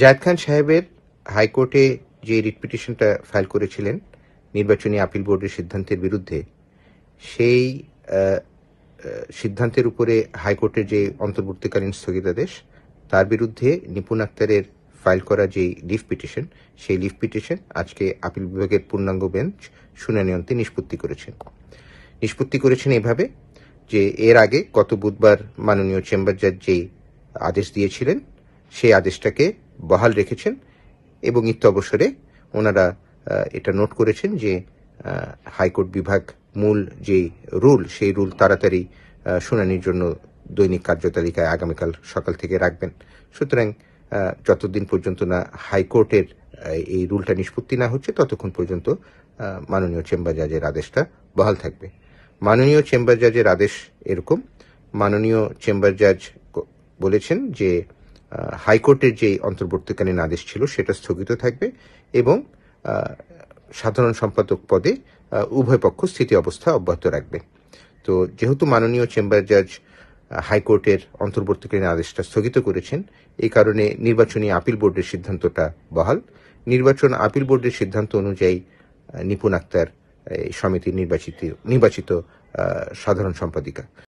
জায়দ খান সাহেবের হাইকোর্টে যে রিট পিটিশনটা ফাইল করেছিলেন নির্বাচনী আপিল বোর্ডের সিদ্ধান্তের বিরুদ্ধে সেই সিদ্ধান্তের উপরে হাইকোর্টের যে অন্তর্বর্তীকালীন স্থগিতাদেশ তার বিরুদ্ধে নিপুণ আক্তারের ফাইল করা যে লিভ পিটিশন সেই লিভ পিটিশন আজকে আপিল বিভাগের পূর্ণাঙ্গ বেঞ্চ শুনানি অন্তে নিষ্পত্তি করেছেন নিষ্পত্তি করেছেন এভাবে যে এর আগে গত বুধবার মাননীয় চেম্বার জাজ যেই আদেশ দিয়েছিলেন সেই আদেশটাকে বহাল রেখেছেন এবং অবসরে ওনারা এটা নোট করেছেন যে হাইকোর্ট বিভাগ মূল যে রুল সেই রুল তাড়াতাড়ি শুনানির জন্য দৈনিক কার্যতালিকায় আগামীকাল সকাল থেকে রাখবেন সুতরাং যতদিন পর্যন্ত না হাইকোর্টের এই রুলটা নিষ্পত্তি না হচ্ছে ততক্ষণ পর্যন্ত মাননীয় চেম্বার জাজের আদেশটা বহাল থাকবে মাননীয় চেম্বার জাজের আদেশ এরকম মাননীয় চেম্বার জাজ বলেছেন যে হাইকোর্টের যে অন্তর্বর্তীকালীন আদেশ ছিল সেটা স্থগিত থাকবে এবং সাধারণ সম্পাদক পদে উভয় পক্ষ স্থিতি অবস্থা অব্যাহত রাখবে তো যেহেতু মাননীয় চেম্বার জাজ হাইকোর্টের অন্তর্বর্তীকালীন আদেশটা স্থগিত করেছেন এই কারণে নির্বাচনী আপিল বোর্ডের সিদ্ধান্তটা বহাল নির্বাচন আপিল বোর্ডের সিদ্ধান্ত অনুযায়ী নিপুণ আক্তার সমিতির নির্বাচিত নির্বাচিত সাধারণ সম্পাদিকা